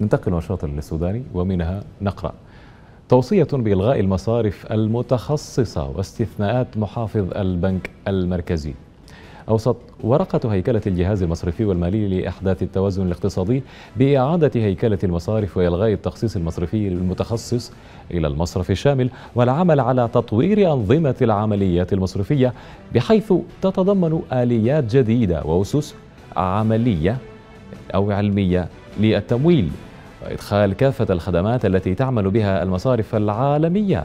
ننتقل نشاط للسوداني ومنها نقرأ توصية بإلغاء المصارف المتخصصة واستثناءات محافظ البنك المركزي أوصت ورقة هيكلة الجهاز المصرفي والمالي لإحداث التوازن الاقتصادي بإعادة هيكلة المصارف وإلغاء التخصيص المصرفي المتخصص إلى المصرف الشامل والعمل على تطوير أنظمة العمليات المصرفية بحيث تتضمن آليات جديدة وأسس عملية أو علمية للتمويل وإدخال كافة الخدمات التي تعمل بها المصارف العالمية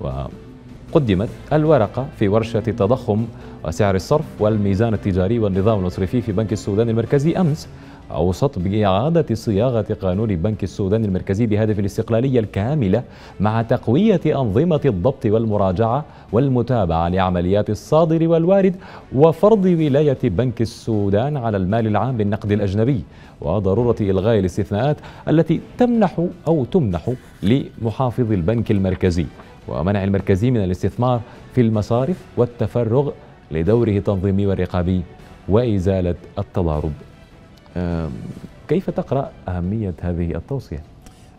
وقدمت الورقة في ورشة التضخم وسعر الصرف والميزان التجاري والنظام المصرفي في بنك السودان المركزي أمس أوصت بإعادة صياغة قانون بنك السودان المركزي بهدف الاستقلالية الكاملة مع تقوية أنظمة الضبط والمراجعة والمتابعة لعمليات الصادر والوارد وفرض ولاية بنك السودان على المال العام بالنقد الأجنبي وضرورة إلغاء الاستثناءات التي تمنح أو تمنح لمحافظ البنك المركزي ومنع المركزي من الاستثمار في المصارف والتفرغ لدوره التنظيمي والرقابي وإزالة التضارب كيف تقرأ أهمية هذه التوصية؟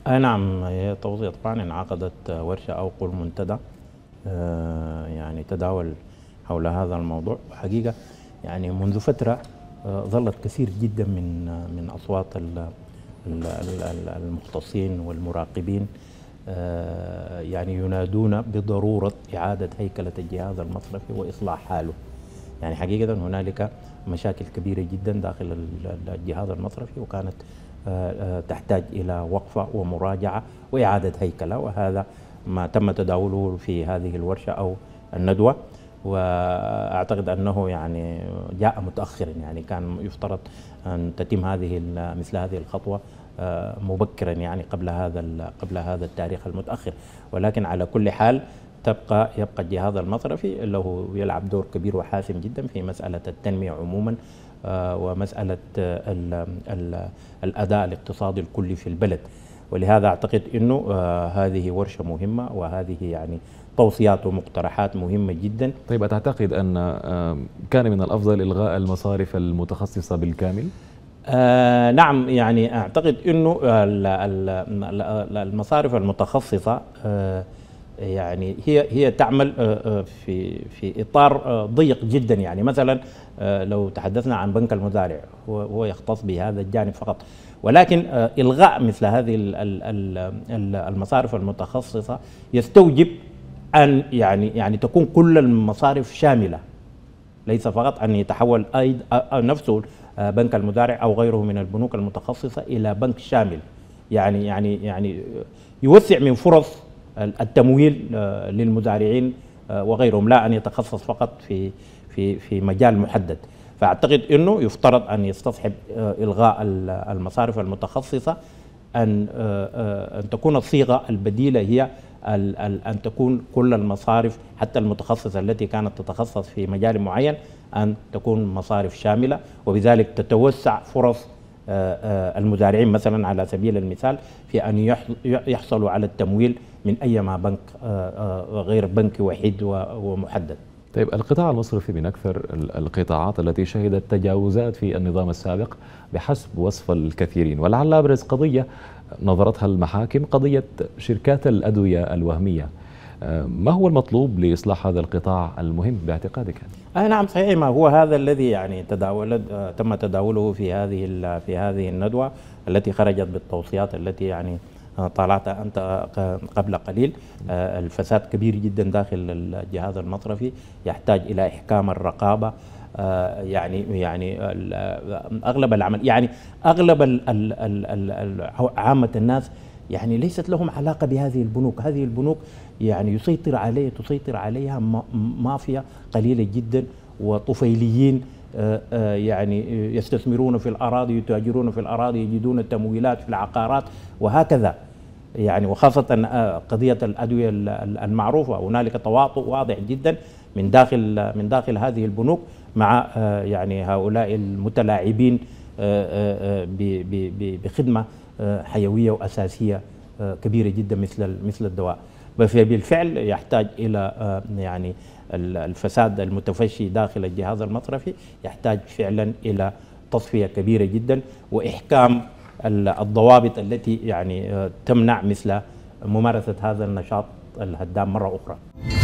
آه نعم هي توصية طبعا انعقدت ورشة أو قل منتدى آه يعني تداول حول هذا الموضوع وحقيقة يعني منذ فترة آه ظلت كثير جدا من آه، من أصوات المختصين والمراقبين آه، يعني ينادون بضرورة إعادة هيكلة الجهاز المصرفي وإصلاح حاله يعني حقيقة هنالك مشاكل كبيرة جدا داخل الجهاز المصرفي وكانت آه، آه، تحتاج إلى وقفة ومراجعة وإعادة هيكلة وهذا ما تم تداوله في هذه الورشة أو الندوة واعتقد انه يعني جاء متاخرا يعني كان يفترض ان تتم هذه مثل هذه الخطوه آه، مبكرا يعني قبل هذا قبل هذا التاريخ المتاخر ولكن على كل حال تبقى يبقى الجهاز المصرفي له يلعب دور كبير وحاسم جدا في مسألة التنمية عموما آه، ومسألة آه، الأداء الاقتصادي الكلي في البلد ولهذا أعتقد أنه آه، هذه ورشة مهمة وهذه يعني توصيات ومقترحات مهمة جدا طيب أتعتقد أن كان من الأفضل إلغاء المصارف المتخصصة بالكامل؟ آه نعم يعني أعتقد أنه المصارف المتخصصة آه يعني هي هي تعمل آه، آه، في في اطار آه، ضيق جدا يعني مثلا لو تحدثنا عن بنك المزارع هو هو يختص بهذا الجانب فقط ولكن الغاء مثل هذه المصارف المتخصصه يستوجب ان يعني يعني تكون كل المصارف شامله ليس فقط ان يتحول اي نفسه بنك المزارع او غيره من البنوك المتخصصه الى بنك شامل يعني يعني يعني يوسع من فرص التمويل آه، للمزارعين آه، وغيرهم لا ان يتخصص فقط في في في مجال محدد فاعتقد انه يفترض ان يستصحب آه، الغاء المصارف المتخصصه ان ان تكون الصيغه البديله هي ان تكون كل المصارف حتى المتخصصه التي كانت تتخصص في مجال معين ان تكون مصارف شامله وبذلك تتوسع فرص المزارعين مثلا على سبيل المثال في ان يحصلوا على التمويل من أيما بنك آه، آه، غير بنك وحيد ومحدد طيب القطاع المصرفي من أكثر القطاعات التي شهدت تجاوزات في النظام السابق بحسب وصف الكثيرين ولعل أبرز قضية نظرتها المحاكم قضية شركات الأدوية الوهمية آه، ما هو المطلوب لإصلاح هذا القطاع المهم باعتقادك؟ آه نعم صحيح ما هو هذا الذي يعني تداول تم تداوله في هذه في هذه الندوة التي خرجت بالتوصيات التي يعني طالعت أنت قبل قليل آه، الفساد كبير جدا داخل الجهاز المصرفي يحتاج إلى إحكام الرقابة آه، يعني يعني آه، اغلب العمل يعني اغلب عامه الناس يعني ليست لهم علاقه بهذه البنوك، هذه البنوك يعني يسيطر عليها تسيطر عليها مافيا قليله جدا وطفيليين آه، آه، يعني يستثمرون في الأراضي يتاجرون في الأراضي يجدون التمويلات في العقارات وهكذا يعني وخاصة آه، قضية الأدوية المعروفة هنالك تواطؤ واضح جدا من داخل من داخل هذه البنوك مع يعني هؤلاء المتلاعبين بخدمة حيوية وأساسية كبيرة جدا مثل مثل الدواء بالفعل يحتاج إلى آه، يعني الفساد المتفشي داخل الجهاز المصرفي يحتاج فعلا إلى تصفية كبيرة جدا وإحكام الضوابط التي يعني آه، تمنع مثل ممارسة هذا النشاط الهدام مرة أخرى